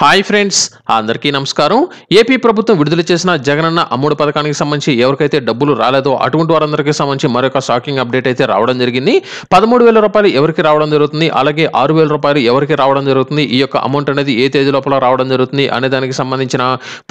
hi friends అందరికీ నమస్కారం AP ప్రభుత్వం విడుదల చేసిన జగనన్న అమ్ముడు పథకానికి సంబంధించి ఎవరికైతే డబ్బులు రాలేదో అటువంటి వారందరికీ సంబంధించి మరొక షాకింగ్ అప్డేట్ అయితే రావడం జరిగింది పదమూడు వేల రూపాయలు ఎవరికి రావడం జరుగుతుంది అలాగే ఆరు వేల రూపాయలు ఎవరికి రావడం జరుగుతుంది ఈ యొక్క అమౌంట్ అనేది ఏ తేదీ లోపల రావడం జరుగుతుంది అనే దానికి సంబంధించిన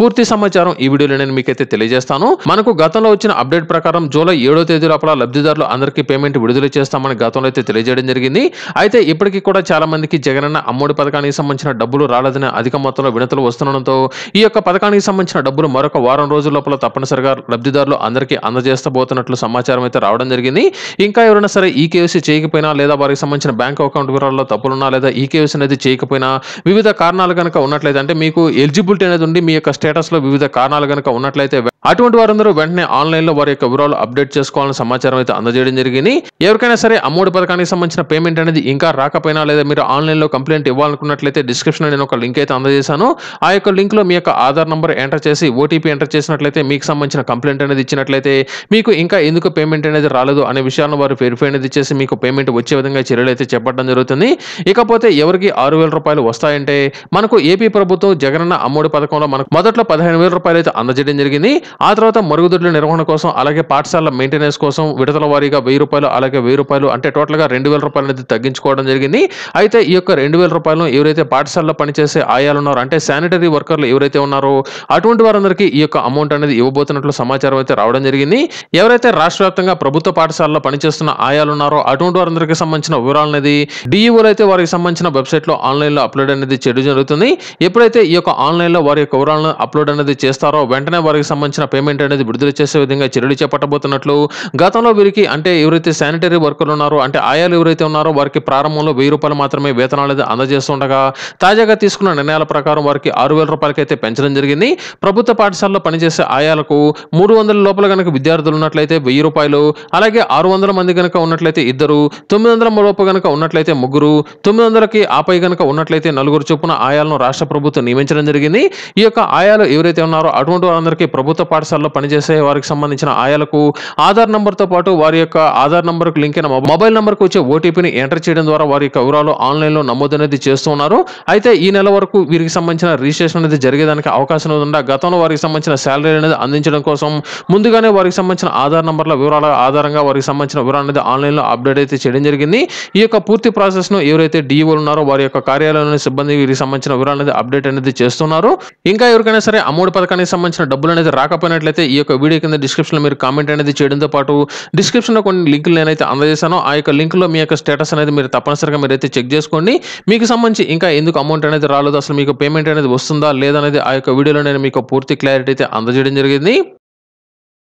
పూర్తి సమాచారం ఈ వీడియోలో నేను మీకైతే తెలియజేస్తాను మనకు గతంలో వచ్చిన అప్డేట్ ప్రకారం జూలై ఏడో తేదీ లోపల లబ్ధిదారులు అందరికీ పేమెంట్ విడుదల చేస్తామని గతంలో అయితే తెలియజేయడం జరిగింది అయితే ఇప్పటికీ కూడా చాలా మందికి జగనన్న అమ్ముడు పథకానికి సంబంధించిన డబ్బులు రాలేదని అధిక మొత్తంలో వినతులు వస్తుండడంతో ఈ యొక్క పథకానికి సంబంధించిన డబ్బులు మరొక వారం రోజుల లోపల తప్పనిసరిగా లబ్ధిదారులు అందరికీ అందజేస్తబోతున్నట్లు సమాచారం అయితే రావడం జరిగింది ఇంకా ఎవరైనా సరే ఈ కేవీసీ చేయకపోయినా లేదా వారికి సంబంధించిన బ్యాంక్ అకౌంట్ వివరాల్లో తప్పులున్నా లేదా ఈ కేవీసీ అనేది చేయకపోయినా వివిధ కారణాలు కనుక ఉన్నట్లయితే అంటే మీకు ఎలిజిబిలిటీ అనేది ఉండి మీ యొక్క స్టేటస్లో వివిధ కారణాలు కనుక ఉన్నట్లయితే అటువంటి వారందరూ వెంటనే ఆన్లైన్లో వారి యొక్క వివరాలు అప్డేట్ చేసుకోవాలని సమాచారం అయితే అందజేయడం జరిగింది ఎవరికైనా సరే అమ్మఒడి పథకానికి సంబంధించిన పేమెంట్ అనేది ఇంకా రాకపోయినా లేదా మీరు ఆన్లైన్లో కంప్లైంట్ ఇవ్వాలనుకున్నట్లయితే డిస్క్రిప్షన్ నేను ఒక లింక్ అయితే అందజేశాను ఆ యొక్క లింక్లో మీ యొక్క ఆధార్ నంబర్ ఎంటర్ చేసి ఓటీపీ ఎంటర్ చేసినట్లయితే మీకు సంబంధించిన కంప్లైంట్ అనేది ఇచ్చినట్లయితే మీకు ఇంకా ఎందుకు పేమెంట్ అనేది రాలేదు అనే విషయాలను వారు వెరిఫై అనేది చేసి మీకు పేమెంట్ వచ్చే విధంగా చర్యలు అయితే చెప్పడం జరుగుతుంది ఇకపోతే ఎవరికి ఆరు వేల రూపాయలు వస్తాయంటే మనకు ఏపీ ప్రభుత్వం జగనన్న అమ్మఒడి పథకంలో మనకు మొదట్లో పదిహేను వేల రూపాయలు అయితే అందజేయడం జరిగింది ఆ తర్వాత మరుగుదొడ్ల నిర్వహణ కోసం అలాగే పాఠశాల మెయింటెనెన్స్ కోసం విడతల వారీగా వెయ్యి రూపాయలు అలాగే వెయ్యి రూపాయలు అంటే టోటల్గా రెండు వేల రూపాయలు అనేది తగ్గించుకోవడం జరిగింది అయితే ఈ యొక్క రెండు వేల రూపాయలను ఎవరైతే పాఠశాలలో పనిచేసే ఆయాలు ఉన్నారో అంటే శానిటరీ వర్కర్లు ఎవరైతే ఉన్నారో అటువంటి వారందరికీ ఈ యొక్క అమౌంట్ అనేది ఇవ్వబోతున్నట్లు సమాచారం అయితే రావడం జరిగింది ఎవరైతే రాష్ట్ర వ్యాప్తంగా ప్రభుత్వ పాఠశాలలో పనిచేస్తున్న ఆయాలు ఉన్నారో అటువంటి వారందరికీ సంబంధించిన వివరాలు అనేది డిఈఓలు అయితే వారికి సంబంధించిన వెబ్సైట్లో ఆన్లైన్లో అప్లోడ్ అనేది చెడు జరుగుతుంది ఎప్పుడైతే ఈ యొక్క ఆన్లైన్లో వారి యొక్క వివరాలను అప్లోడ్ అనేది చేస్తారో వెంటనే వారికి సంబంధించిన సంబంధించిన పేమెంట్ అనేది విడుదల చేసే విధంగా చర్యలు చేపట్టబోతున్నట్లు గతంలో వీరికి అంటే ఎవరైతే శానిటరీ వర్కర్లు ఉన్నారో అంటే ఆయాలు ఎవరైతే ఉన్నారో వారికి ప్రారంభంలో వెయ్యి రూపాయలు మాత్రమే వేతనాలు అనేది అందజేస్తుండగా తాజాగా తీసుకున్న నిర్ణయాల ప్రకారం వారికి ఆరు వేల రూపాయలకైతే పెంచడం జరిగింది ప్రభుత్వ పాఠశాలలో పనిచేసే ఆయాలకు మూడు వందల లోపల కనుక విద్యార్థులు ఉన్నట్లయితే వెయ్యి రూపాయలు అలాగే ఆరు వందల మంది కనుక ఉన్నట్లయితే ఇద్దరు తొమ్మిది వందల లోపు కనుక ఉన్నట్లయితే ముగ్గురు తొమ్మిది వందలకి ఆపై కనుక ఉన్నట్లయితే నలుగురు చొప్పున ఆయాలను రాష్ట్ర ప్రభుత్వం నియమించడం జరిగింది ఈ యొక్క ఆయాలు ఎవరైతే ఉన్నారో అటువంటి వారందరికీ ప్రభుత్వ పాఠశాలలో పనిచేసే వారికి సంబంధించిన ఆయాలకు ఆధార్ నంబర్తో పాటు వారి యొక్క ఆధార్ నంబర్ లింక్ అయిన మొబైల్ నంబర్కు వచ్చే ఓటీపీని ఎంటర్ చేయడం ద్వారా వారి యొక్క వివరాలు ఆన్లైన్లో నమోదు అనేది చేస్తున్నారు అయితే ఈ నెల వరకు వీరికి సంబంధించిన రిజిస్ట్రేషన్ అనేది జరిగేదానికి అవకాశం ఉందా గతంలో వారికి సంబంధించిన శాలరీ అనేది అందించడం కోసం ముందుగానే వారికి సంబంధించిన ఆధార్ నంబర్ల వివరాల ఆధారంగా వారికి సంబంధించిన వివరాలు అనేది ఆన్లైన్లో అప్డేట్ అయితే చేయడం జరిగింది ఈ యొక్క పూర్తి ప్రాసెస్ను ఎవరైతే డిఈఓలు ఉన్నారో వారి యొక్క కార్యాలయంలోని సిబ్బంది వీరికి సంబంధించిన వివరాలు అనేది అప్డేట్ అనేది చేస్తున్నారు ఇంకా ఎవరికైనా సరే అమౌంట్ పథకానికి సంబంధించిన డబ్బులు అనేది రాక రాకపోయినట్లయితే ఈ యొక్క వీడియో కింద డిస్క్రిప్షన్లో మీరు కామెంట్ అనేది చేయడంతో పాటు డిస్క్రిప్షన్లో కొన్ని లింకులు నేనైతే అందజేశాను ఆ యొక్క లింక్లో మీ యొక్క స్టేటస్ అనేది మీరు తప్పనిసరిగా మీరు అయితే చెక్ చేసుకోండి మీకు సంబంధించి ఇంకా ఎందుకు అమౌంట్ అనేది రాలేదు అసలు మీకు పేమెంట్ అనేది వస్తుందా లేదనేది ఆ యొక్క వీడియోలో నేను మీకు పూర్తి క్లారిటీ అయితే అందజేయడం జరిగింది